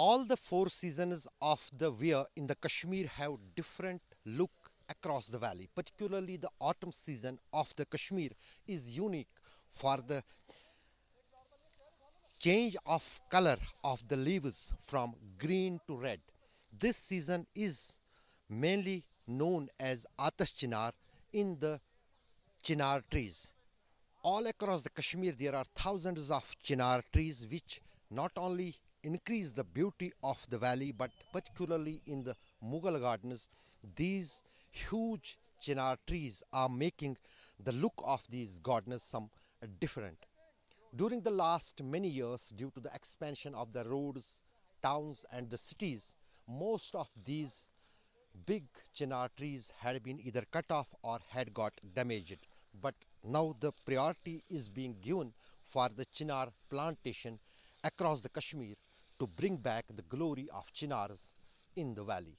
all the four seasons of the year in the Kashmir have different look across the valley. Particularly the autumn season of the Kashmir is unique for the change of color of the leaves from green to red. This season is mainly known as Atash Chinar in the chinar trees. All across the Kashmir there are thousands of chinar trees which not only increase the beauty of the valley, but particularly in the Mughal gardens, these huge chinar trees are making the look of these gardens some different. During the last many years, due to the expansion of the roads, towns, and the cities, most of these big chinar trees had been either cut off or had got damaged. But now the priority is being given for the chinar plantation across the Kashmir to bring back the glory of Chinars in the valley.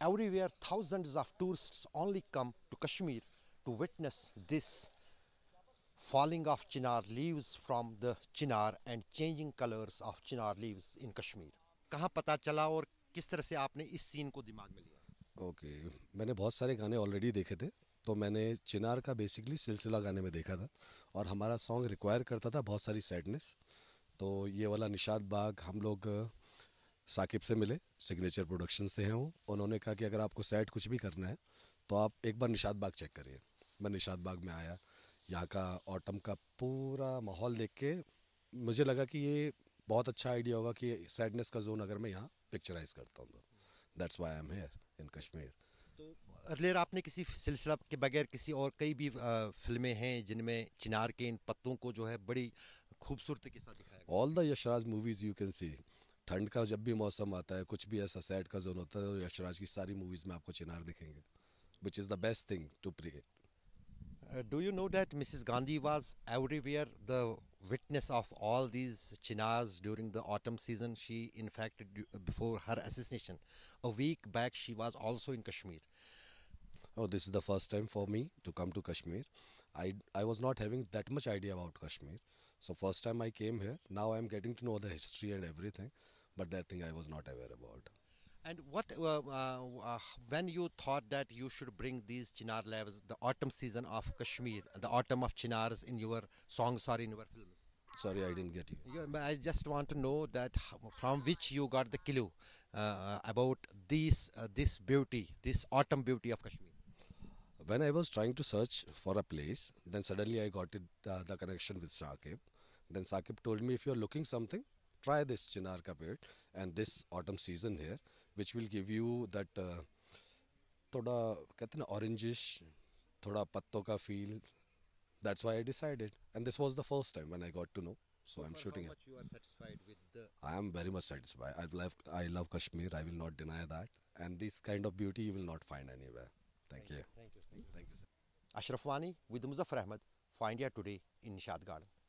Everywhere, thousands of tourists only come to Kashmir to witness this falling of chinar leaves from the chinar and changing colors of chinar leaves in Kashmir. कहाँ पता चला और किस तरह से आपने इस scene को दिमाग में लिया ओके okay. मैंने बहुत सारे गाने ऑलरेडी देखे थे तो मैंने चिनार का बेसिकली सिलसिला गाने में देखा था और हमारा सॉन्ग रिक्वायर करता था बहुत सारी सैडनेस तो ये वाला निशाद बाग हम लोग साकिब से मिले सिग्नेचर प्रोडक्शन से हैं वो उन्होंने कहा कि अगर आपको सेट कुछ भी करना है तो आप एक बार निशाद बाग चेक करिए मैं निशाद बाग में आया यहाँ का ऑटम का पूरा माहौल देख के मुझे लगा कि ये बहुत अच्छा आइडिया होगा कि सैडनेस का जोन अगर मैं यहाँ पिक्चराइज करता हूँ that's why I am here in Kashmir तो अर्लियर तो आपने किसी सिलसिला के बगैर किसी और कई भी फिल्में हैं जिनमें चिनार के इन पत्तों को जो है बड़ी खूबसूरती के साथ All the Yashraj movies you can see, ठंड का जब भी मौसम आता है कुछ भी ऐसा सैड का जोन होता है तो यशराज की सारी मूवीज़ में आपको चिनार दिखेंगे do you know that Mrs. Gandhi was everywhere the witness of all these chinars during the autumn season? She, in fact, before her assassination, a week back, she was also in Kashmir. Oh, this is the first time for me to come to Kashmir. I, I was not having that much idea about Kashmir. So first time I came here. Now I'm getting to know the history and everything, but that thing I was not aware about. And what uh, uh, uh, when you thought that you should bring these chinar labs, the autumn season of Kashmir, the autumn of chinars in your songs or in your films? Sorry, I didn't get you. I just want to know that from which you got the clue uh, uh about this uh, this beauty, this autumn beauty of Kashmir when I was trying to search for a place, then suddenly I got it, uh, the connection with Shakib. Then Sakib told me, if you're looking something, try this chinar ka and this autumn season here, which will give you that uh, thoda orangish, thoda पत्तों feel. That's why I decided, and this was the first time when I got to know. So, so I'm shooting how much it. you are satisfied with the I am very much satisfied. I love I love Kashmir. I will not deny that. And this kind of beauty you will not find anywhere. Thank, thank you. you. Thank you. Thank you. Thank you. Ashraf Wani with Muzaffar Ahmed for India Today in Nishad Garden.